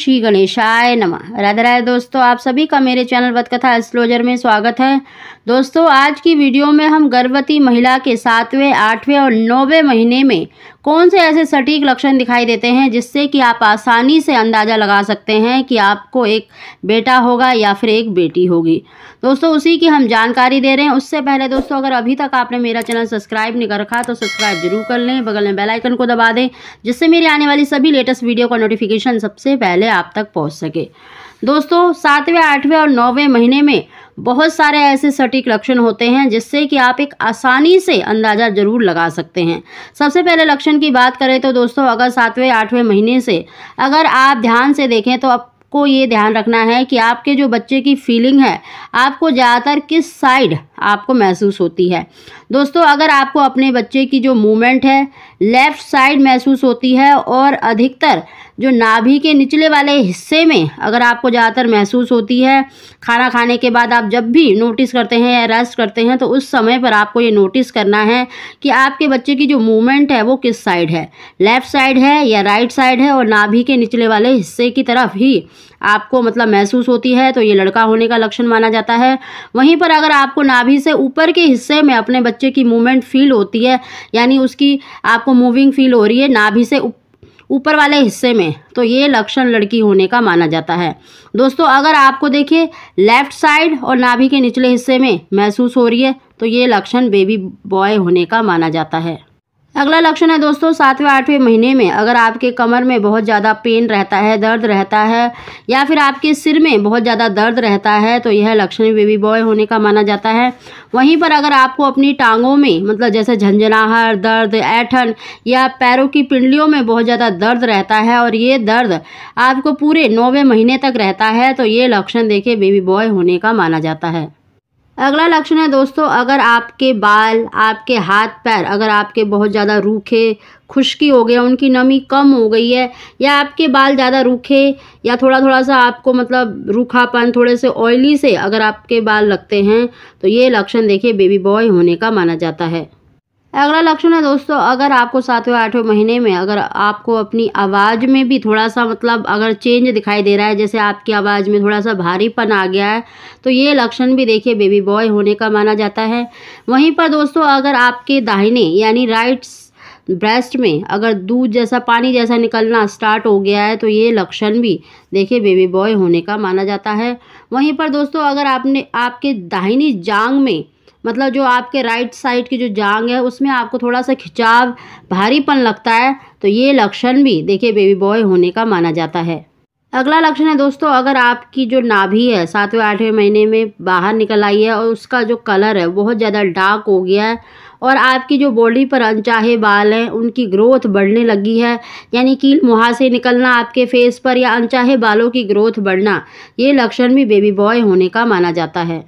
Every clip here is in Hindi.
श्री गणेशाय नमः राधा राय दोस्तों आप सभी का मेरे चैनल बदकथा एस्ट्रोलॉजर में स्वागत है दोस्तों आज की वीडियो में हम गर्भवती महिला के सातवें आठवें और नौवें महीने में कौन से ऐसे सटीक लक्षण दिखाई देते हैं जिससे कि आप आसानी से अंदाज़ा लगा सकते हैं कि आपको एक बेटा होगा या फिर एक बेटी होगी दोस्तों उसी की हम जानकारी दे रहे हैं उससे पहले दोस्तों अगर अभी तक आपने मेरा चैनल सब्सक्राइब नहीं कर रखा तो सब्सक्राइब जरूर कर लें बगल में बेलाइकन को दबा दें जिससे मेरी आने वाली सभी लेटेस्ट वीडियो का नोटिफिकेशन सबसे पहले पहले आप तक पहुंच सके दोस्तों सातवें आठवें और नौवें महीने में बहुत सारे ऐसे सटीक लक्षण होते हैं जिससे कि आप एक आसानी से अंदाज़ा जरूर लगा सकते हैं सबसे पहले लक्षण की बात करें तो दोस्तों अगर सातवें आठवें महीने से अगर आप ध्यान से देखें तो आपको ये ध्यान रखना है कि आपके जो बच्चे की फीलिंग है आपको ज़्यादातर किस साइड आपको महसूस होती है दोस्तों अगर आपको अपने बच्चे की जो मूवमेंट है लेफ़्ट साइड महसूस होती है और अधिकतर जो नाभि के निचले वाले हिस्से में अगर आपको ज़्यादातर महसूस होती है खाना खाने के बाद आप जब भी नोटिस करते हैं या रेस्ट करते हैं तो उस समय पर आपको ये नोटिस करना है कि आपके बच्चे की जो मूवमेंट है वो किस साइड है लेफ़्ट साइड है या राइट साइड है और नाभि के निचले वाले हिस्से की तरफ ही आपको मतलब महसूस होती है तो ये लड़का होने का लक्षण माना जाता है वहीं पर अगर आपको नाभि से ऊपर के हिस्से में अपने बच्चे की मूवमेंट फील होती है यानी उसकी आपको मूविंग फील हो रही है नाभि से ऊपर वाले हिस्से में तो ये लक्षण लड़की होने का माना जाता है दोस्तों अगर आपको देखिए लेफ्ट साइड और नाभि के निचले हिस्से में महसूस हो रही है तो ये लक्षण बेबी बॉय होने का माना जाता है अगला लक्षण है दोस्तों सातवें आठवें महीने में अगर आपके कमर में बहुत ज़्यादा पेन रहता है दर्द रहता है या फिर आपके सिर में बहुत ज़्यादा दर्द रहता है तो यह लक्षण बेबी बॉय होने का माना जाता है वहीं पर अगर आपको अपनी टांगों में मतलब जैसे झंझनाहट दर्द ऐठन या पैरों की पिंडलियों में बहुत ज़्यादा दर्द रहता है और ये दर्द आपको पूरे नौवें महीने तक रहता है तो ये लक्षण देखिए बेबी बॉय होने का माना जाता है अगला लक्षण है दोस्तों अगर आपके बाल आपके हाथ पैर अगर आपके बहुत ज़्यादा रूखे खुश्की हो गया उनकी नमी कम हो गई है या आपके बाल ज़्यादा रूखे या थोड़ा थोड़ा सा आपको मतलब रूखापन थोड़े से ऑयली से अगर आपके बाल लगते हैं तो ये लक्षण देखिए बेबी बॉय होने का माना जाता है अगला लक्षण है दोस्तों अगर आपको सातवें आठवें महीने में अगर आपको अपनी आवाज़ में भी थोड़ा सा मतलब अगर चेंज दिखाई दे रहा है जैसे आपकी आवाज़ में थोड़ा सा भारीपन आ गया है तो ये लक्षण भी देखिए बेबी बॉय होने का माना जाता है वहीं पर दोस्तों अगर आपके दाहिने यानी राइट ब्रेस्ट में अगर दूध जैसा पानी जैसा निकलना स्टार्ट हो गया है तो ये लक्षण भी देखिए बेबी बॉय होने का माना जाता है वहीं पर दोस्तों अगर आपने आपके दाहिनी जांग में मतलब जो आपके राइट साइड की जो जांग है उसमें आपको थोड़ा सा खिंचाव भारीपन लगता है तो ये लक्षण भी देखिए बेबी बॉय होने का माना जाता है अगला लक्षण है दोस्तों अगर आपकी जो नाभि है सातवें आठवें महीने में बाहर निकल आई है और उसका जो कलर है बहुत ज़्यादा डार्क हो गया है और आपकी जो बॉडी पर अनचाहे बाल हैं उनकी ग्रोथ बढ़ने लगी है यानी कि मुहा से निकलना आपके फेस पर या अनचाहे बालों की ग्रोथ बढ़ना ये लक्षण भी बेबी बॉय होने का माना जाता है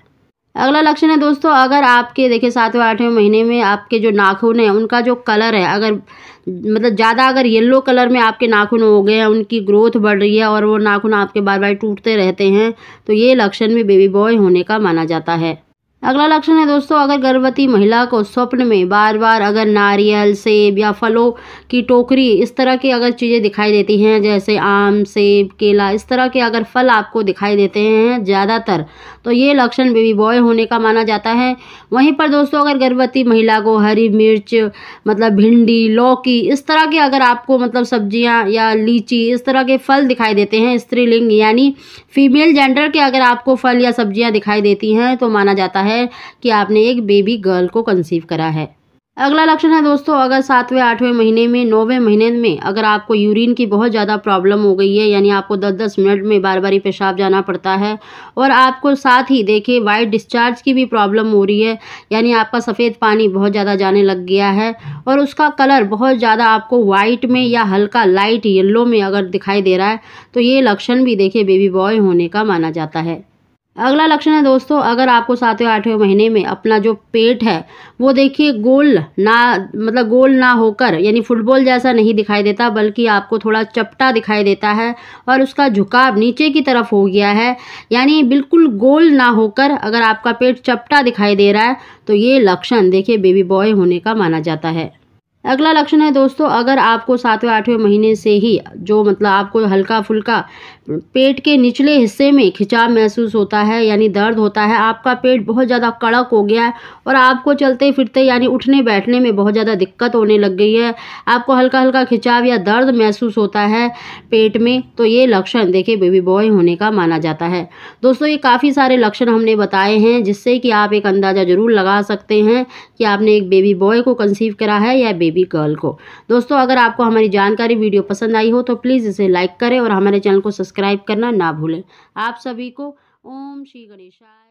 अगला लक्षण है दोस्तों अगर आपके देखिए सातवें आठवें महीने में आपके जो नाखून है उनका जो कलर है अगर मतलब ज़्यादा अगर येलो कलर में आपके नाखून हो गए हैं उनकी ग्रोथ बढ़ रही है और वो नाखून आपके बार बार टूटते रहते हैं तो ये लक्षण भी बेबी बॉय होने का माना जाता है अगला लक्षण है दोस्तों अगर गर्भवती महिला को स्वप्न में बार बार अगर नारियल सेब या फलों की टोकरी इस तरह की अगर चीज़ें दिखाई देती हैं जैसे आम सेब केला इस तरह के अगर फल आपको दिखाई देते हैं ज़्यादातर तो ये लक्षण बेबी बॉय होने का माना जाता है वहीं पर दोस्तों अगर गर्भवती महिला को हरी मिर्च मतलब भिंडी लौकी इस तरह के अगर आपको मतलब सब्जियाँ या लीची इस तरह के फल दिखाई देते हैं स्त्रीलिंग यानी फीमेल जेंडर के अगर आपको फल या सब्जियाँ दिखाई देती हैं तो माना जाता है है कि आपने एक बेबी गर्ल को कंसीव करा है अगला लक्षण है दोस्तों अगर सातवें आठवें महीने में नौवें महीने में अगर आपको यूरिन की बहुत ज़्यादा प्रॉब्लम हो गई है यानी आपको 10-10 मिनट में बार बार पेशाब जाना पड़ता है और आपको साथ ही देखिए वाइट डिस्चार्ज की भी प्रॉब्लम हो रही है यानी आपका सफ़ेद पानी बहुत ज़्यादा जाने लग गया है और उसका कलर बहुत ज़्यादा आपको वाइट में या हल्का लाइट येल्लो में अगर दिखाई दे रहा है तो ये लक्षण भी देखिए बेबी बॉय होने का माना जाता है अगला लक्षण है दोस्तों अगर आपको सातवें आठवें महीने में अपना जो पेट है वो देखिए गोल ना मतलब गोल ना होकर यानी फुटबॉल जैसा नहीं दिखाई देता बल्कि आपको थोड़ा चपटा दिखाई देता है और उसका झुकाव नीचे की तरफ हो गया है यानी बिल्कुल गोल ना होकर अगर आपका पेट चपटा दिखाई दे रहा है तो ये लक्षण देखिए बेबी बॉय होने का माना जाता है अगला लक्षण है दोस्तों अगर आपको सातवें आठवें महीने से ही जो मतलब आपको हल्का फुल्का पेट के निचले हिस्से में खिंचाव महसूस होता है यानी दर्द होता है आपका पेट बहुत ज़्यादा कड़क हो गया है और आपको चलते फिरते यानी उठने बैठने में बहुत ज़्यादा दिक्कत होने लग गई है आपको हल्का हल्का खिंचाव या दर्द महसूस होता है पेट में तो ये लक्षण देखिए बेबी बॉय होने का माना जाता है दोस्तों ये काफ़ी सारे लक्षण हमने बताए हैं जिससे कि आप एक अंदाज़ा ज़रूर लगा सकते हैं कि आपने एक बेबी बॉय को कंसीव करा है या बेबी गर्ल को दोस्तों अगर आपको हमारी जानकारी वीडियो पसंद आई हो तो प्लीज़ इसे लाइक करें और हमारे चैनल को सब्सक्राइब सब्सक्राइब करना ना भूलें आप सभी को ओम श्री गणेशा